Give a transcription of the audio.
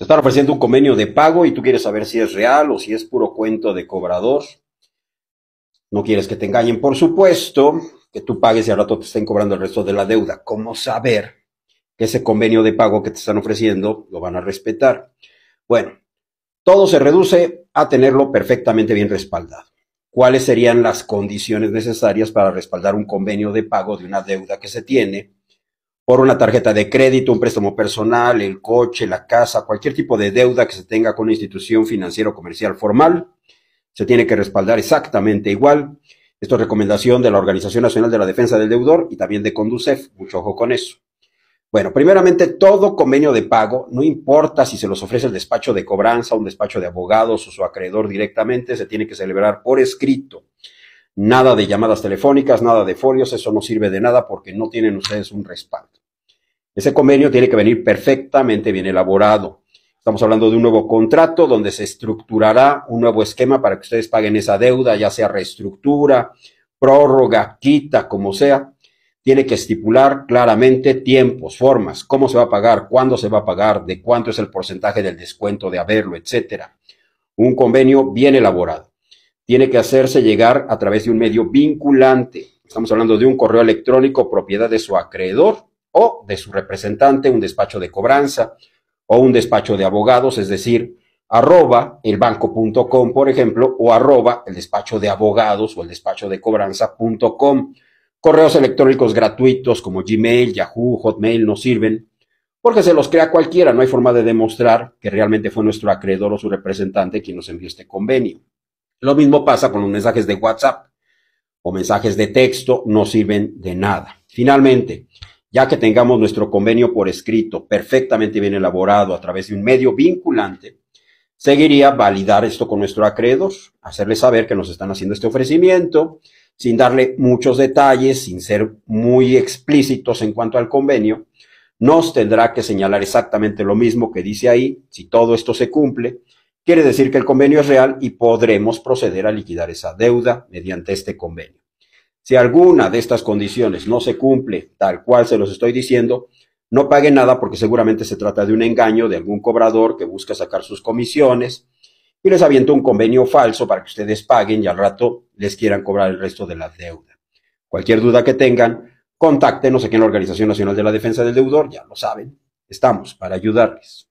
Te están ofreciendo un convenio de pago y tú quieres saber si es real o si es puro cuento de cobrador. No quieres que te engañen, por supuesto, que tú pagues y al rato te estén cobrando el resto de la deuda. ¿Cómo saber que ese convenio de pago que te están ofreciendo lo van a respetar? Bueno, todo se reduce a tenerlo perfectamente bien respaldado. ¿Cuáles serían las condiciones necesarias para respaldar un convenio de pago de una deuda que se tiene? por una tarjeta de crédito, un préstamo personal, el coche, la casa, cualquier tipo de deuda que se tenga con una institución financiera o comercial formal, se tiene que respaldar exactamente igual. Esto es recomendación de la Organización Nacional de la Defensa del Deudor y también de Conducef, mucho ojo con eso. Bueno, primeramente, todo convenio de pago, no importa si se los ofrece el despacho de cobranza, un despacho de abogados o su acreedor directamente, se tiene que celebrar por escrito. Nada de llamadas telefónicas, nada de folios, eso no sirve de nada porque no tienen ustedes un respaldo. Ese convenio tiene que venir perfectamente bien elaborado. Estamos hablando de un nuevo contrato donde se estructurará un nuevo esquema para que ustedes paguen esa deuda, ya sea reestructura, prórroga, quita, como sea. Tiene que estipular claramente tiempos, formas, cómo se va a pagar, cuándo se va a pagar, de cuánto es el porcentaje del descuento de haberlo, etcétera. Un convenio bien elaborado tiene que hacerse llegar a través de un medio vinculante. Estamos hablando de un correo electrónico propiedad de su acreedor o de su representante, un despacho de cobranza o un despacho de abogados, es decir, arroba elbanco.com, por ejemplo, o arroba el despacho de abogados o el despacho de cobranza.com. Correos electrónicos gratuitos como Gmail, Yahoo, Hotmail no sirven porque se los crea cualquiera, no hay forma de demostrar que realmente fue nuestro acreedor o su representante quien nos envió este convenio. Lo mismo pasa con los mensajes de WhatsApp o mensajes de texto, no sirven de nada. Finalmente, ya que tengamos nuestro convenio por escrito perfectamente bien elaborado a través de un medio vinculante, seguiría validar esto con nuestro acreedor, hacerle saber que nos están haciendo este ofrecimiento, sin darle muchos detalles, sin ser muy explícitos en cuanto al convenio, nos tendrá que señalar exactamente lo mismo que dice ahí, si todo esto se cumple, quiere decir que el convenio es real y podremos proceder a liquidar esa deuda mediante este convenio. Si alguna de estas condiciones no se cumple tal cual se los estoy diciendo, no pague nada porque seguramente se trata de un engaño de algún cobrador que busca sacar sus comisiones y les avienta un convenio falso para que ustedes paguen y al rato les quieran cobrar el resto de la deuda. Cualquier duda que tengan, contáctenos aquí en la Organización Nacional de la Defensa del Deudor, ya lo saben, estamos para ayudarles.